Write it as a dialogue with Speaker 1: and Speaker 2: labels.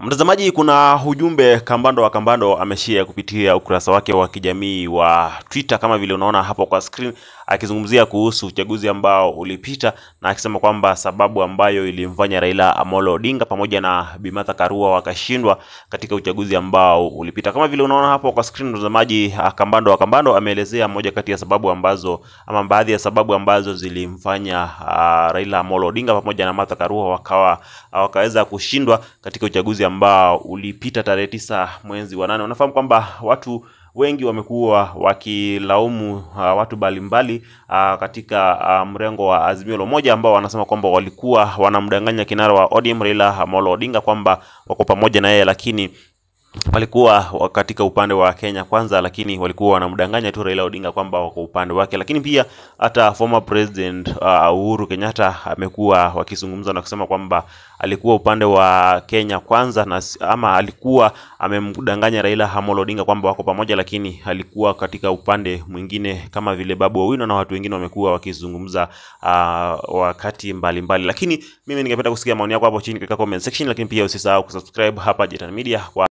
Speaker 1: Mtazamaji, kuna ujumbe Kambando wa Kambando ameshia kupitia ukurasa wake wa kijamii wa Twitter kama vile unaona hapo kwa screen, akizungumzia kuhusu uchaguzi ambao ulipita na akisema kwamba sababu ambayo ilimfanya Raila Amolo Odinga pamoja na Bi Martha Karua wakashindwa katika uchaguzi ambao ulipita. Kama vile unaona hapo kwa screen, mtazamaji, Kambando wa Kambando ameelezea moja kati ya sababu ambazo ama baadhi ya sababu ambazo zilimfanya uh, Raila Amolo Odinga pamoja na Martha Karua wakawa wakaweza kushindwa katika uchaguzi uchaguzi ambao ulipita tarehe tisa mwezi wa nane. Unafahamu kwamba watu wengi wamekuwa wakilaumu uh, watu mbalimbali uh, katika uh, mrengo wa Azimio la ambao wanasema kwamba walikuwa wanamdanganya kinara wa ODM Raila Amolo Odinga kwamba wako pamoja na yeye, lakini walikuwa katika upande wa Kenya Kwanza, lakini walikuwa wanamdanganya tu Raila Odinga kwamba wako upande wake. Lakini pia hata former president uh, Uhuru Kenyatta amekuwa wakizungumza na kusema kwamba alikuwa upande wa Kenya Kwanza na ama alikuwa amemdanganya Raila Amolo Odinga kwamba wako pamoja, lakini alikuwa katika upande mwingine, kama vile Babu Owino na watu wengine wamekuwa wakizungumza uh, wakati mbalimbali mbali. Lakini mimi ningependa kusikia maoni yako hapo chini katika comment section, lakini pia usisahau kusubscribe hapa Jetone Media kwa